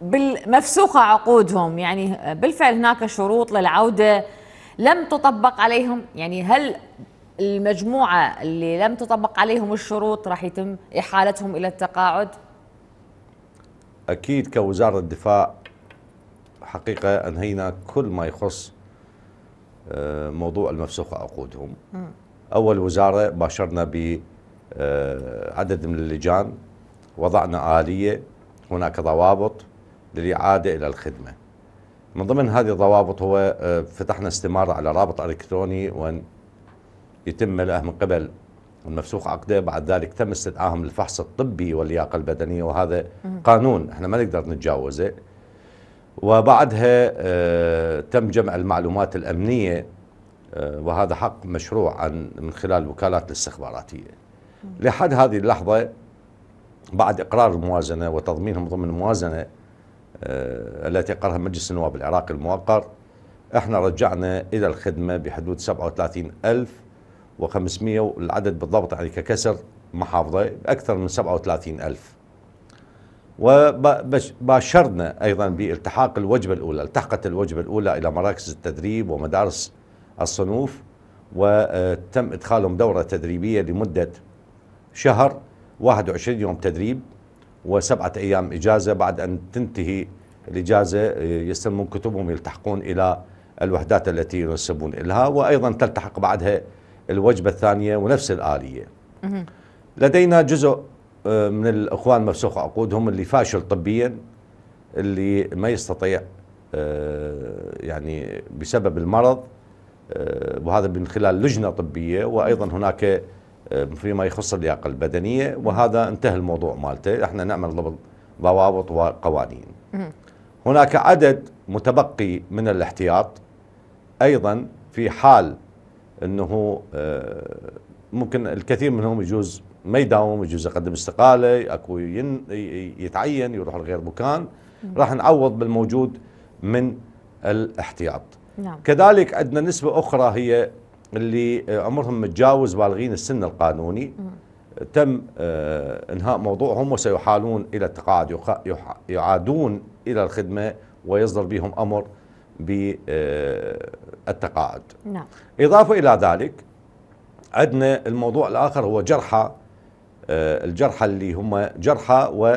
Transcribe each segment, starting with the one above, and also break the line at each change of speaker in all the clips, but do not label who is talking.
بالمفسوخه عقودهم يعني بالفعل هناك شروط للعودة لم تطبق عليهم يعني هل المجموعة اللي لم تطبق عليهم الشروط راح يتم إحالتهم إلى التقاعد
أكيد كوزارة الدفاع حقيقة أنهينا كل ما يخص آه، موضوع المفسوخه عقودهم أول وزارة باشرنا ب آه، عدد من اللجان وضعنا آلية هناك ضوابط للإعادة إلى الخدمة من ضمن هذه الضوابط هو آه، فتحنا استمارة على رابط إلكتروني وأن يتم له من قبل المفسوخ عقده بعد ذلك تم استدعاهم للفحص الطبي واللياقة البدنية وهذا قانون احنا ما نقدر نتجاوزه وبعدها آه، تم جمع المعلومات الأمنية آه، وهذا حق مشروع عن من خلال الوكالات الاستخباراتية لحد هذه اللحظة بعد إقرار الموازنة وتضمينهم ضمن الموازنة آه، التي قرها مجلس النواب العراقي الموقر احنا رجعنا الى الخدمه بحدود 37500 العدد بالضبط يعني ككسر محافظه اكثر من 37000 وباشرنا ايضا بالتحاق الوجبه الاولى، التحقت الوجبه الاولى الى مراكز التدريب ومدارس الصنوف وتم ادخالهم دوره تدريبيه لمده شهر 21 يوم تدريب وسبعة أيام إجازة بعد أن تنتهي الإجازة آه، يستلمون كتبهم يلتحقون إلى الوحدات التي ينسبون لها وأيضا تلتحق بعدها الوجبة الثانية ونفس الآلية لدينا جزء آه، من الإخوان مفسوخ عقودهم اللي فاشل طبيا اللي ما يستطيع آه، يعني بسبب المرض وهذا من خلال لجنة طبية وأيضا هناك آه، فيما يخص اللياقه البدنيه وهذا انتهى الموضوع مالته احنا نعمل ضبط ضوابط وقوانين هناك عدد متبقي من الاحتياط ايضا في حال انه آه، ممكن الكثير منهم يجوز ما يداوم يجوز يقدم استقاله اكو يتعين يروح لغير مكان راح نعوض بالموجود من الاحتياط نعم. كذلك عندنا نسبه اخرى هي اللي عمرهم آه، متجاوز بالغين السن القانوني تم آه، انهاء موضوعهم وسيحالون الى التقاعد يعادون الى الخدمه ويصدر بهم امر بالتقاعد آه، نعم. اضافه الى ذلك عندنا الموضوع الاخر هو جرحى الجرحى اللي هم جرحى و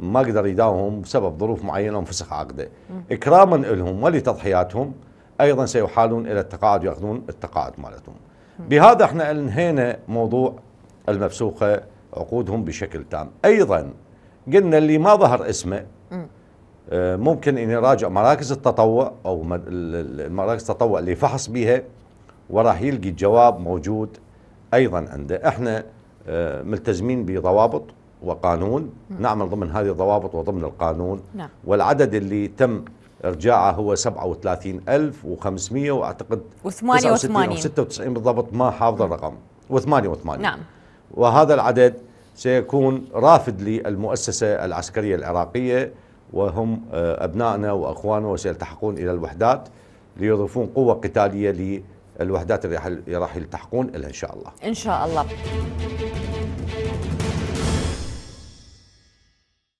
ما قدر يداوم بسبب ظروف معينه وانفسخ عقده اكراما لهم ولتضحياتهم ايضا سيحالون الى التقاعد ياخذون التقاعد مالتهم بهذا احنا انهينا موضوع المفسوخه عقودهم بشكل تام ايضا قلنا اللي ما ظهر اسمه آه، ممكن ان يراجع مراكز التطوع او مراكز التطوع اللي فحص بها وراح يلقي الجواب موجود ايضا عنده احنا آه، ملتزمين بضوابط وقانون نعمل ضمن هذه الضوابط وضمن القانون نعم. والعدد اللي تم ارجاعه هو 37500 واعتقد و88 و 96 بالضبط ما حافظ الرقم و88 نعم وهذا العدد سيكون رافد للمؤسسه العسكريه العراقيه وهم آه، ابنائنا واخواننا وسيلتحقون الى الوحدات ليضيفون قوه قتاليه للوحدات اللي راح يلتحقون لها ان شاء الله.
ان شاء الله.